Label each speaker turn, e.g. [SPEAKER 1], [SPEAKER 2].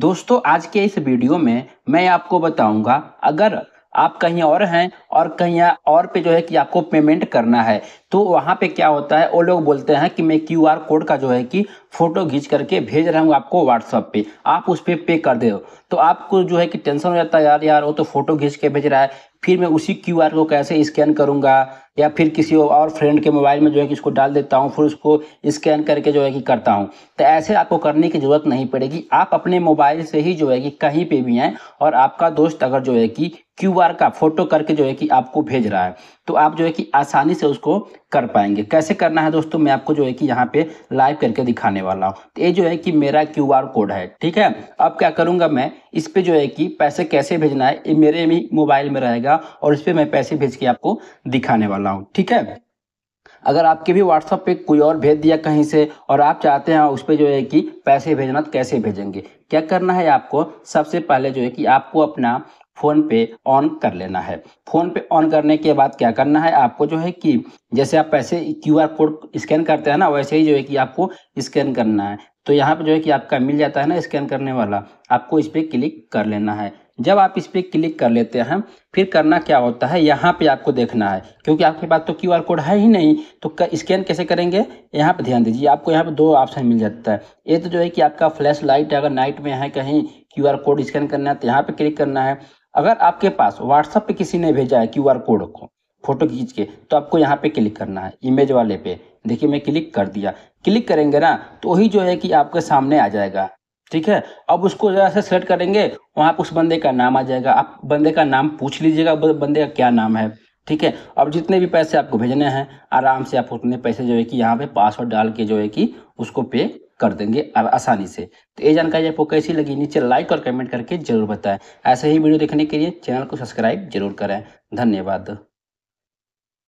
[SPEAKER 1] दोस्तों आज के इस वीडियो में मैं आपको बताऊंगा अगर आप कहीं और हैं और कहीं और पे जो है कि आपको पेमेंट करना है तो वहाँ पे क्या होता है वो लोग बोलते हैं कि मैं क्यू आर कोड का जो है कि फ़ोटो खींच करके भेज रहा हूँ आपको व्हाट्सअप पे आप उस पर पे, कर दे हो तो आपको जो है कि टेंशन हो जाता है यार यार वो तो फ़ोटो खींच के भेज रहा है फिर मैं उसी क्यू आर को कैसे स्कैन करूँगा या फिर किसी और फ्रेंड के मोबाइल में जो है कि इसको डाल देता हूँ फिर उसको स्कैन करके जो है कि करता हूँ तो ऐसे आपको करने की ज़रूरत नहीं पड़ेगी आप अपने मोबाइल से ही जो है कि कहीं पर भी हैं और आपका दोस्त अगर जो है कि आर का फोटो करके जो है कि आपको भेज रहा है तो आप जो है कि आसानी से उसको कर पाएंगे कैसे करना है दोस्तों मैं आपको जो है कि यहाँ पे लाइव करके दिखाने वाला हूँ तो ये जो है कि मेरा क्यू कोड है ठीक है अब क्या करूँगा मैं इस पर जो है कि पैसे कैसे भेजना है ये मेरे भी मोबाइल में रहेगा और इस पर मैं पैसे भेज के आपको दिखाने वाला हूँ ठीक है अगर आपके भी WhatsApp पे कोई और भेज दिया कहीं से और आप चाहते हैं उस पर जो है कि पैसे भेजना तो कैसे भेजेंगे क्या करना है आपको सबसे पहले जो है कि आपको अपना फ़ोन पे ऑन कर लेना है फ़ोन पे ऑन करने के बाद क्या करना है आपको जो है कि जैसे आप पैसे क्यू आर कोड स्कैन करते हैं ना वैसे ही जो है कि आपको स्कैन करना है तो यहाँ पर जो है कि आपका मिल जाता है ना स्कैन करने वाला आपको इस पर क्लिक कर लेना है जब आप इस पर क्लिक कर लेते हैं फिर करना क्या होता है यहाँ पे आपको देखना है क्योंकि आपके पास तो क्यूआर कोड है ही नहीं तो स्कैन कैसे करेंगे यहाँ पे ध्यान दीजिए आपको यहाँ पे दो ऑप्शन मिल जाता है एक तो जो है कि आपका फ्लैश लाइट अगर नाइट में है कहीं क्यूआर कोड स्कैन करना है तो यहाँ पे क्लिक करना है अगर आपके पास व्हाट्सएप पे किसी ने भेजा है क्यू आर कोड को फोटो खींच के तो आपको यहाँ पे क्लिक करना है इमेज वाले पे देखिए मैं क्लिक कर दिया क्लिक करेंगे ना तो वही जो है कि आपके सामने आ जाएगा ठीक है अब उसको जरा सेलेक्ट करेंगे वहाँ पर उस बंदे का नाम आ जाएगा आप बंदे का नाम पूछ लीजिएगा बंदे का क्या नाम है ठीक है अब जितने भी पैसे आपको भेजने हैं आराम से आप उतने पैसे जो है कि यहाँ पे पासवर्ड डाल के जो है कि उसको पे कर देंगे आसानी से तो ये जानकारी आपको कैसी लगी नीचे लाइक और कमेंट करके जरूर बताएं ऐसे ही वीडियो देखने के लिए चैनल को सब्सक्राइब जरूर करें धन्यवाद